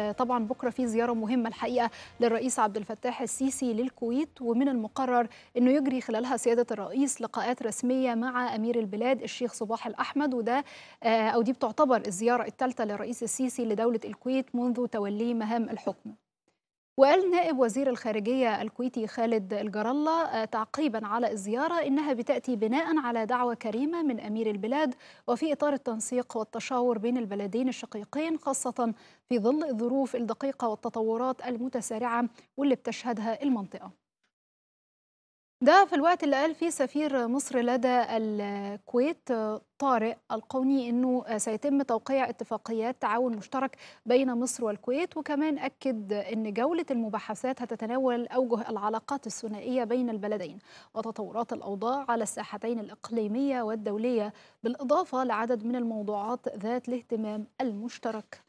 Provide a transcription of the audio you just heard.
آه، طبعا بكره في زياره مهمه الحقيقه للرئيس عبد الفتاح السيسي للكويت ومن المقرر انه يجري خلالها سياده الرئيس لقاءات رسميه مع امير البلاد الشيخ صباح الاحمد وده آه، او دي بتعتبر الزياره الثالثه للرئيس السيسي لدوله الكويت منذ توليه مهام الحكم وقال نائب وزير الخارجية الكويتي خالد الجرالة آه، تعقيبا على الزيارة إنها بتأتي بناء على دعوة كريمة من أمير البلاد وفي إطار التنسيق والتشاور بين البلدين الشقيقين خاصة في ظل الظروف الدقيقة والتطورات المتسارعة واللي بتشهدها المنطقة ده في الوقت اللي قال فيه سفير مصر لدى الكويت طارق القوني انه سيتم توقيع اتفاقيات تعاون مشترك بين مصر والكويت وكمان اكد ان جوله المباحثات هتتناول اوجه العلاقات الثنائيه بين البلدين وتطورات الاوضاع على الساحتين الاقليميه والدوليه بالاضافه لعدد من الموضوعات ذات الاهتمام المشترك